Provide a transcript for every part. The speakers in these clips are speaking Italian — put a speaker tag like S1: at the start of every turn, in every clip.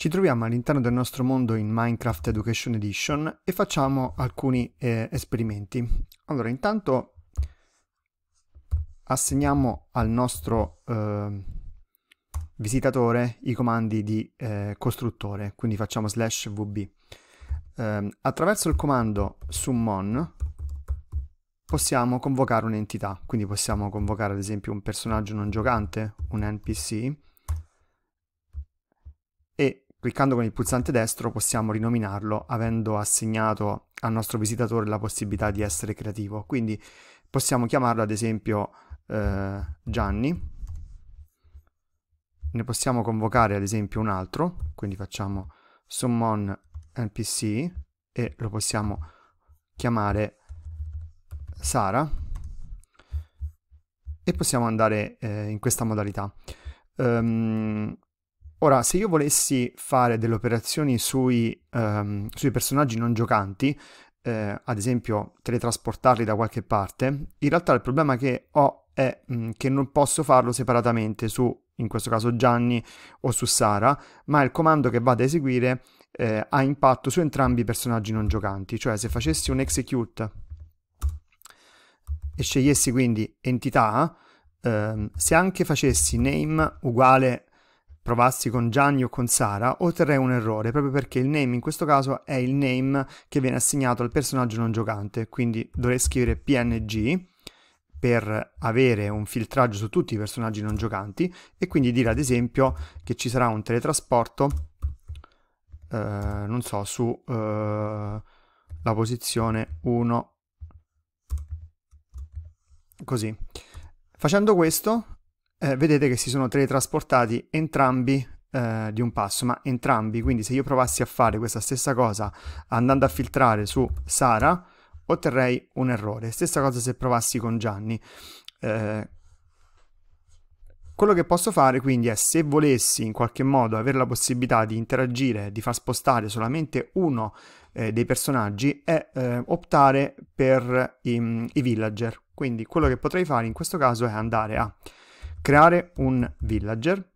S1: Ci troviamo all'interno del nostro mondo in Minecraft Education Edition e facciamo alcuni eh, esperimenti. Allora, intanto assegniamo al nostro eh, visitatore i comandi di eh, costruttore, quindi facciamo slash vb. Ehm, attraverso il comando summon possiamo convocare un'entità, quindi possiamo convocare ad esempio un personaggio non giocante, un NPC, Cliccando con il pulsante destro possiamo rinominarlo avendo assegnato al nostro visitatore la possibilità di essere creativo. Quindi possiamo chiamarlo ad esempio eh, Gianni, ne possiamo convocare ad esempio un altro, quindi facciamo summon npc e lo possiamo chiamare Sara e possiamo andare eh, in questa modalità. Um, Ora, se io volessi fare delle operazioni sui, um, sui personaggi non giocanti, eh, ad esempio teletrasportarli da qualche parte, in realtà il problema che ho è mh, mm, che non posso farlo separatamente su, in questo caso, Gianni o su Sara, ma il comando che vado ad eseguire eh, ha impatto su entrambi i personaggi non giocanti. Cioè, se facessi un execute e scegliessi quindi entità, ehm, se anche facessi name uguale provassi con Gianni o con Sara, otterrei un errore, proprio perché il name in questo caso è il name che viene assegnato al personaggio non giocante, quindi dovrei scrivere png per avere un filtraggio su tutti i personaggi non giocanti e quindi dire ad esempio che ci sarà un teletrasporto, eh, non so, su eh, la posizione 1, così. Facendo questo eh, vedete che si sono teletrasportati entrambi eh, di un passo, ma entrambi, quindi se io provassi a fare questa stessa cosa andando a filtrare su Sara, otterrei un errore. Stessa cosa se provassi con Gianni. Eh, quello che posso fare quindi è se volessi in qualche modo avere la possibilità di interagire, di far spostare solamente uno eh, dei personaggi, è eh, optare per i, i villager. Quindi quello che potrei fare in questo caso è andare a creare un villager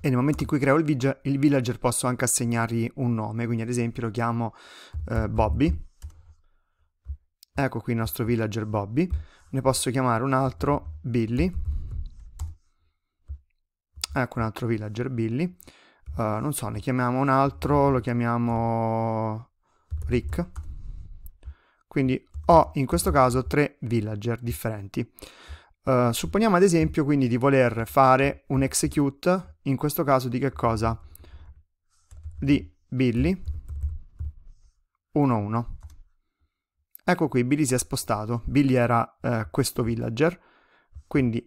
S1: e nel momento in cui creo il, villager, il villager posso anche assegnargli un nome, quindi ad esempio lo chiamo eh, Bobby. Ecco qui il nostro villager Bobby. Ne posso chiamare un altro Billy. Ecco un altro villager Billy. Uh, non so, ne chiamiamo un altro, lo chiamiamo Rick. Quindi ho in questo caso tre villager differenti. Eh, supponiamo ad esempio quindi di voler fare un execute, in questo caso di che cosa? Di Billy 1-1. Ecco qui, Billy si è spostato. Billy era uh, questo villager, quindi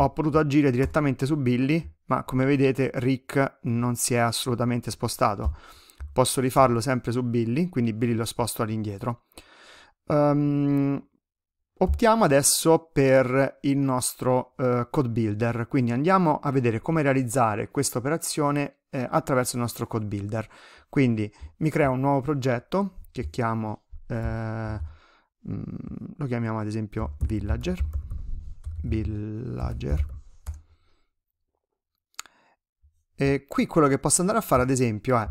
S1: ho potuto agire direttamente su Billy, ma come vedete Rick non si è assolutamente spostato. Posso rifarlo sempre su Billy, quindi Billy lo sposto all'indietro. Um, Optiamo adesso per il nostro eh, code builder, quindi andiamo a vedere come realizzare questa operazione eh, attraverso il nostro code builder. Quindi mi creo un nuovo progetto che chiamo, eh, mm, lo chiamiamo ad esempio villager, villager. E qui quello che posso andare a fare ad esempio è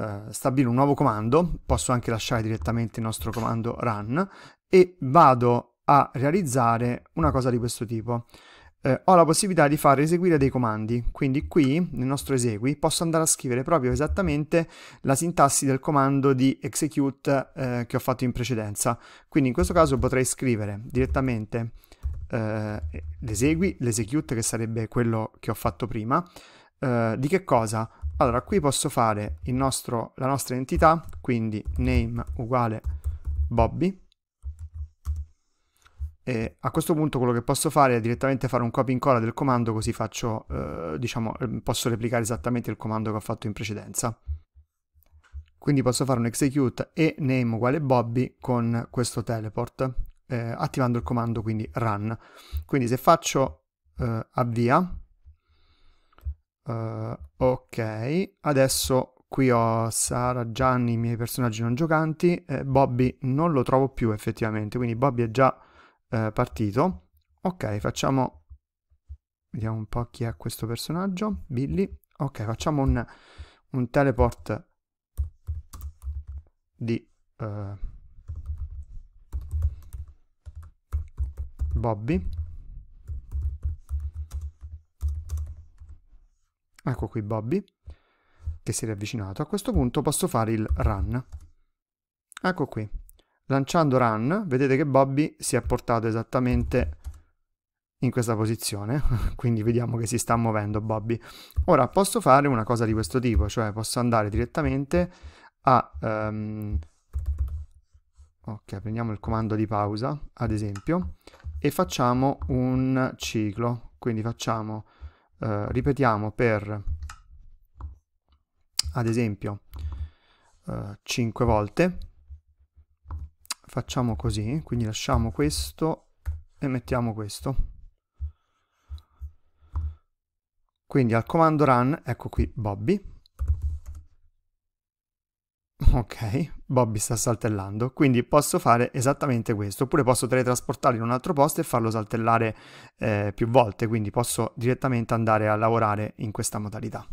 S1: eh, stabilire un nuovo comando, posso anche lasciare direttamente il nostro comando run e vado a realizzare una cosa di questo tipo. Eh, ho la possibilità di far eseguire dei comandi, quindi qui nel nostro esegui posso andare a scrivere proprio esattamente la sintassi del comando di execute eh, che ho fatto in precedenza. Quindi in questo caso potrei scrivere direttamente eh, l'esegui, l'execute che sarebbe quello che ho fatto prima, eh, di che cosa? Allora, qui posso fare nostro, la nostra entità, quindi name uguale Bobby. E a questo punto quello che posso fare è direttamente fare un copy incolla del comando così faccio, eh, diciamo, eh, posso replicare esattamente il comando che ho fatto in precedenza. Quindi posso fare un execute e name uguale Bobby con questo teleport, eh, attivando il comando quindi run. Quindi se faccio eh, avvia, eh, Ok, adesso qui ho Sara, Gianni, i miei personaggi non giocanti, eh, Bobby non lo trovo più effettivamente, quindi Bobby è già eh, partito. Ok, facciamo... Vediamo un po' chi è questo personaggio, Billy. Ok, facciamo un, un teleport di... Eh, Bobby Ecco qui Bobby, che si è riavvicinato. A questo punto posso fare il run. Ecco qui. Lanciando run, vedete che Bobby si è portato esattamente in questa posizione, quindi vediamo che si sta muovendo Bobby. Ora posso fare una cosa di questo tipo, cioè posso andare direttamente a... Um... ok, prendiamo il comando di pausa, ad esempio, e facciamo un ciclo. Quindi facciamo eh, ripetiamo per ad esempio eh, 5 volte facciamo così quindi lasciamo questo e mettiamo questo quindi al comando run ecco qui Bobby Ok, Bobby sta saltellando, quindi posso fare esattamente questo, oppure posso teletrasportarlo in un altro posto e farlo saltellare eh, più volte, quindi posso direttamente andare a lavorare in questa modalità.